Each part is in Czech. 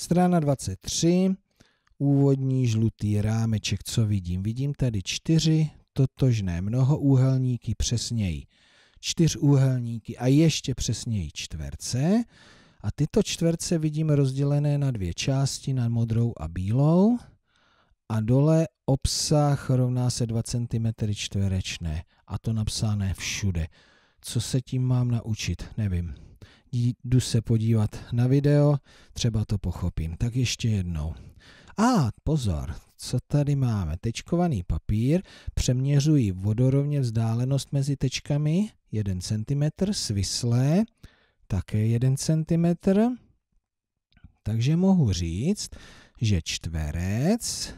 Strana 23, úvodní žlutý rámeček, co vidím? Vidím tady čtyři totožné mnohoúhelníky, přesněji čtyřúhelníky a ještě přesněji čtverce. A tyto čtverce vidím rozdělené na dvě části, na modrou a bílou. A dole obsah rovná se 2 cm čtverečné. A to napsané všude. Co se tím mám naučit, nevím jdu se podívat na video, třeba to pochopím. Tak ještě jednou. A pozor, co tady máme? Tečkovaný papír, přeměřuji vodorovně vzdálenost mezi tečkami, 1 cm, svislé, také 1 cm. Takže mohu říct, že čtverec,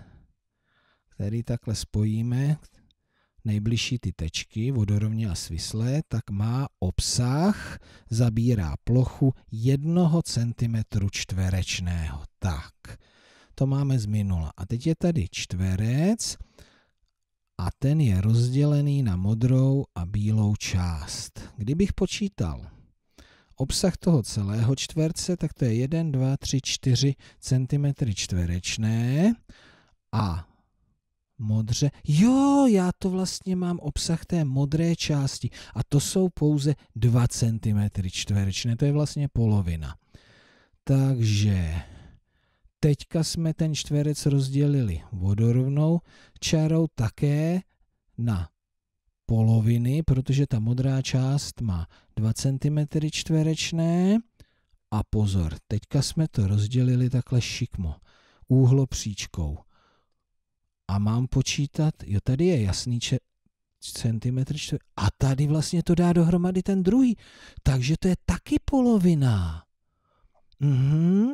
který takhle spojíme, nejbližší ty tečky, vodorovně a svislé, tak má obsah, zabírá plochu 1 cm čtverečného. Tak, to máme z minula. A teď je tady čtverec a ten je rozdělený na modrou a bílou část. Kdybych počítal obsah toho celého čtverce, tak to je 1, 2, 3, 4 cm čtverečné a modře. Jo, já to vlastně mám obsah té modré části a to jsou pouze 2 cm čtverečné, to je vlastně polovina. Takže teďka jsme ten čtverec rozdělili vodorovnou čarou také na poloviny, protože ta modrá část má 2 cm čtverečné. A pozor, teďka jsme to rozdělili takhle šikmo, úhlopříčkou a mám počítat, jo, tady je jasný če, centimetr čtvrt, a tady vlastně to dá dohromady ten druhý, takže to je taky polovina. Mm-hmm.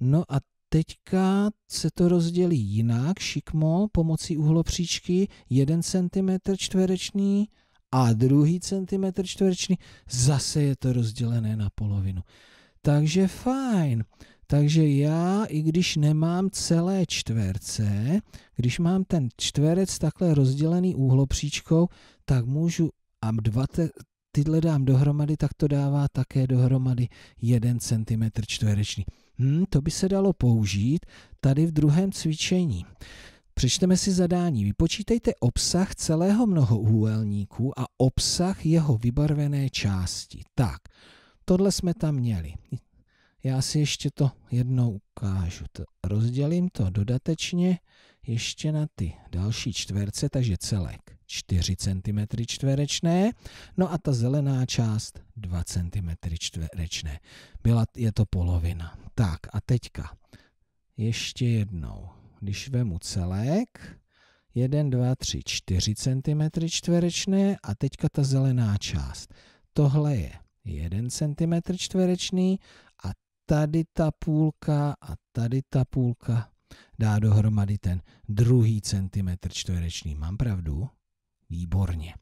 No a teďka se to rozdělí jinak, šikmo, pomocí uhlopříčky, jeden centimetr čtvereční a druhý centimetr čtvereční, zase je to rozdělené na polovinu. Takže fajn. Takže já, i když nemám celé čtverce, když mám ten čtverec takhle rozdělený úhlopříčkou, tak můžu a dva te, tyhle dám dohromady, tak to dává také dohromady 1 cm čtvereční. Hmm, to by se dalo použít tady v druhém cvičení. Přečteme si zadání. Vypočítejte obsah celého mnohoúhelníku a obsah jeho vybarvené části. Tak, tohle jsme tam měli. Já si ještě to jednou ukážu. To Rozdělím to dodatečně ještě na ty další čtverce, takže celek 4 cm čtverečné, no a ta zelená část 2 cm čtverečné. Byla, je to polovina. Tak a teďka ještě jednou, když vemu celek, 1, 2, 3, 4 cm čtverečné a teďka ta zelená část. Tohle je 1 cm čtverečný tady ta půlka a tady ta půlka dá dohromady ten druhý centimetr čtvereční. Mám pravdu? Výborně.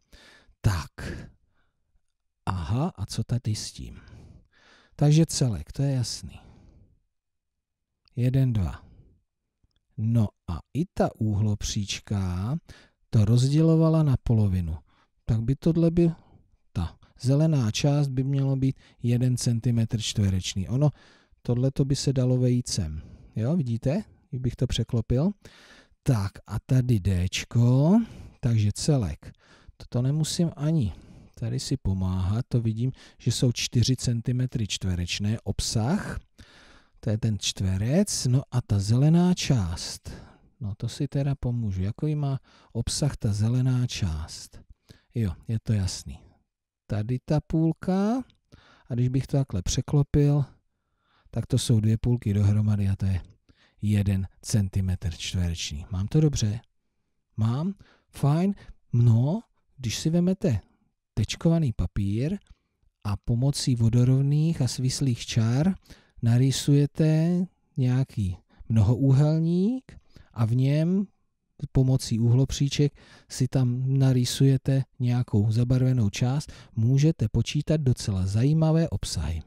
Tak. Aha, a co tady s tím? Takže celek, to je jasný. Jeden, dva. No a i ta úhlopříčka to rozdělovala na polovinu. Tak by tohle byl Zelená část by mělo být 1 cm čtvereční. Ono, tohle to by se dalo vejít sem. Jo, vidíte? Kdybych to překlopil. Tak a tady D, takže celek. Toto nemusím ani tady si pomáhat. To vidím, že jsou 4 cm čtverečné obsah. To je ten čtverec. No a ta zelená část. No to si teda pomůžu. Jaký má obsah ta zelená část? Jo, je to jasný tady ta půlka a když bych to takhle překlopil, tak to jsou dvě půlky dohromady a to je 1 cm čtvereční. Mám to dobře? Mám? Fajn. No, když si vemete tečkovaný papír a pomocí vodorovných a svislých čar narýsujete nějaký mnohoúhelník a v něm pomocí uhlopříček si tam narýsujete nějakou zabarvenou část, můžete počítat docela zajímavé obsahy.